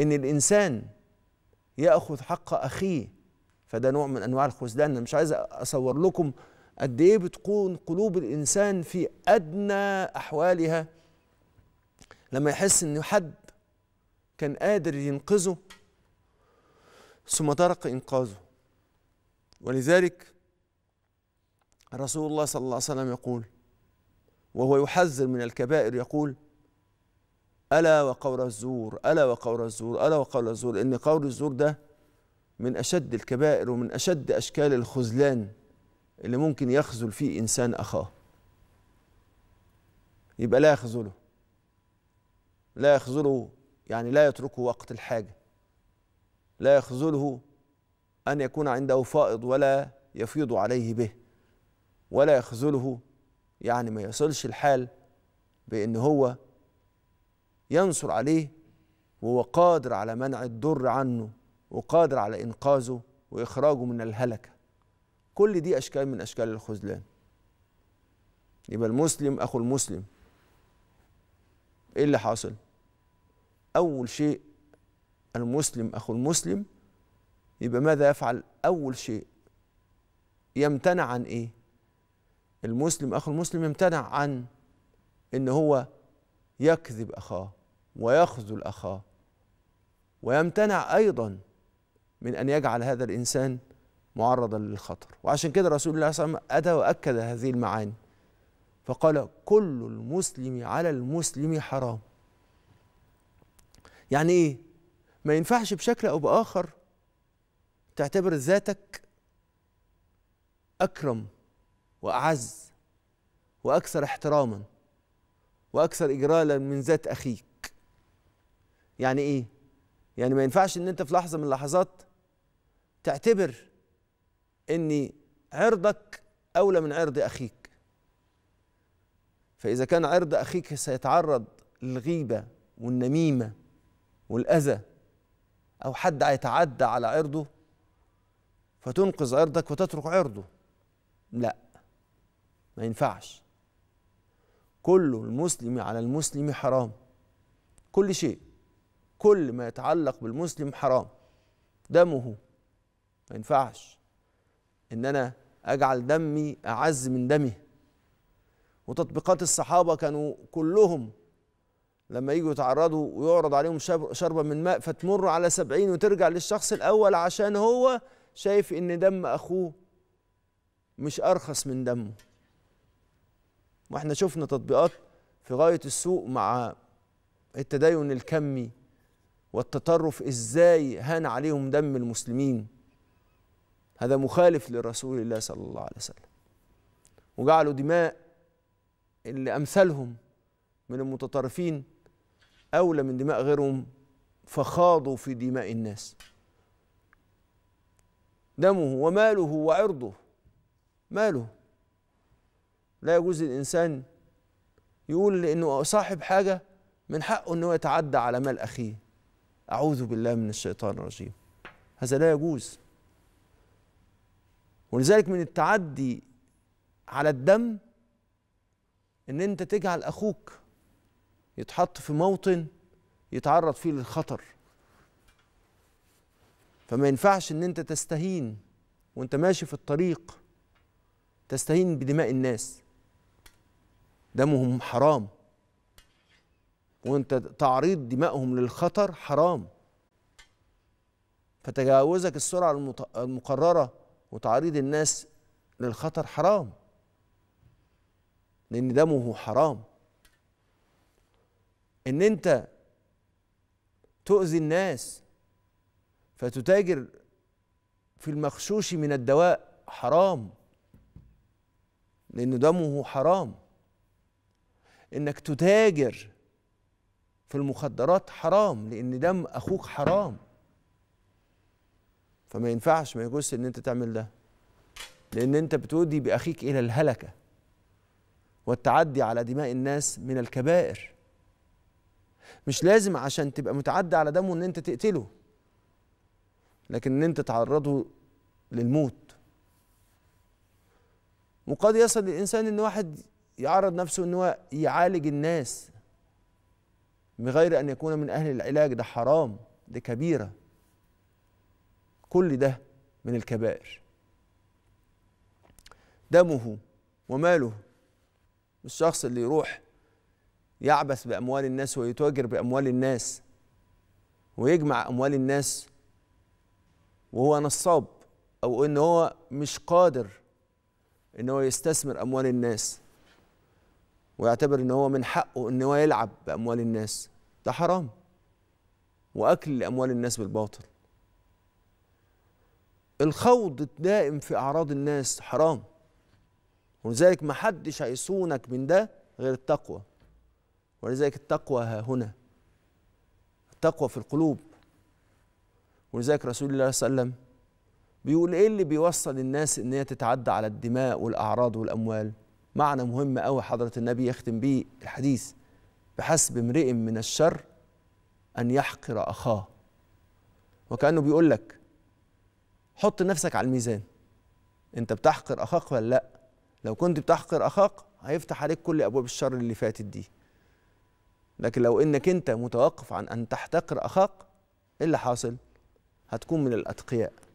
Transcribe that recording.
ان الانسان ياخذ حق اخيه فده نوع من انواع الخذلان انا مش عايز اصور لكم قد ايه بتكون قلوب الانسان في ادنى احوالها لما يحس ان حد كان قادر ينقذه ثم ترك انقاذه ولذلك رسول الله صلى الله عليه وسلم يقول وهو يحذر من الكبائر يقول ألا وقول الزور ألا وقول الزور ألا وقول الزور إن قول الزور ده من أشد الكبائر ومن أشد أشكال الخذلان اللي ممكن يخذل فيه إنسان أخاه يبقى لا يخذله لا يخذله يعني لا يتركه وقت الحاجة لا يخذله أن يكون عنده فائض ولا يفيض عليه به ولا يخذله يعني ما يصلش الحال بأن هو ينصر عليه وهو قادر على منع الضر عنه وقادر على إنقاذه وإخراجه من الهلكة كل دي أشكال من أشكال الخذلان يبقى المسلم أخو المسلم إيه اللي حاصل؟ أول شيء المسلم أخو المسلم يبقى ماذا يفعل؟ أول شيء يمتنع عن إيه؟ المسلم أخو المسلم يمتنع عن إن هو يكذب أخاه ويخذل اخاه ويمتنع ايضا من ان يجعل هذا الانسان معرضا للخطر وعشان كده رسول الله صلى الله عليه وسلم اتى واكد هذه المعاني فقال كل المسلم على المسلم حرام يعني ايه ما ينفعش بشكل او باخر تعتبر ذاتك اكرم واعز واكثر احتراما واكثر اجلالا من ذات اخيك يعني ايه يعني ما ينفعش ان انت في لحظه من اللحظات تعتبر ان عرضك اولى من عرض اخيك فاذا كان عرض اخيك سيتعرض للغيبه والنميمه والاذى او حد هيتعدى على عرضه فتنقذ عرضك وتترك عرضه لا ما ينفعش كل المسلم على المسلم حرام كل شيء كل ما يتعلق بالمسلم حرام دمه ما ينفعش ان انا اجعل دمي اعز من دمه وتطبيقات الصحابه كانوا كلهم لما يجوا يتعرضوا ويعرض عليهم شربة من ماء فتمر على سبعين وترجع للشخص الأول عشان هو شايف إن دم أخوه مش أرخص من دمه وإحنا شفنا تطبيقات في غاية السوء مع التدين الكمي والتطرف ازاي هان عليهم دم المسلمين هذا مخالف لرسول الله صلى الله عليه وسلم وجعلوا دماء اللي امثالهم من المتطرفين اولى من دماء غيرهم فخاضوا في دماء الناس دمه وماله وعرضه ماله لا يجوز الانسان يقول لانه صاحب حاجه من حقه انه يتعدى على مال اخيه أعوذ بالله من الشيطان الرجيم هذا لا يجوز ولذلك من التعدي على الدم ان انت تجعل اخوك يتحط في موطن يتعرض فيه للخطر فما ينفعش ان انت تستهين وانت ماشي في الطريق تستهين بدماء الناس دمهم حرام وانت تعريض دمائهم للخطر حرام فتجاوزك السرعه المقرره وتعريض الناس للخطر حرام لان دمه حرام ان انت تؤذي الناس فتتاجر في المخشوش من الدواء حرام لان دمه حرام انك تتاجر في المخدرات حرام لان دم اخوك حرام فما ينفعش ما يجوزش ان انت تعمل ده لان انت بتودي باخيك الى الهلكه والتعدي على دماء الناس من الكبائر مش لازم عشان تبقى متعدى على دمه ان انت تقتله لكن ان انت تعرضه للموت وقد يصل الانسان ان واحد يعرض نفسه ان هو يعالج الناس من غير أن يكون من أهل العلاج ده حرام دي كبيرة كل ده من الكبائر دمه وماله الشخص اللي يروح يعبث بأموال الناس ويتاجر بأموال الناس ويجمع أموال الناس وهو نصاب أو إن هو مش قادر إن هو يستثمر أموال الناس ويعتبر ان هو من حقه ان هو يلعب باموال الناس ده حرام واكل اموال الناس بالباطل الخوض الدائم في اعراض الناس حرام ولذلك ما حدش هيصونك من ده غير التقوى ولذلك التقوى ها هنا التقوى في القلوب ولذلك رسول الله صلى الله عليه وسلم بيقول ايه اللي بيوصل الناس ان هي تتعدى على الدماء والاعراض والاموال معنى مهم قوي حضرة النبي يختم بيه الحديث بحسب امرئ من الشر أن يحقر أخاه وكأنه بيقول لك حط نفسك على الميزان أنت بتحقر أخاك ولا لأ لو كنت بتحقر أخاك هيفتح عليك كل أبواب الشر اللي فاتت دي لكن لو انك انت متوقف عن ان تحتقر اخاك ايه اللي حاصل هتكون من الاتقياء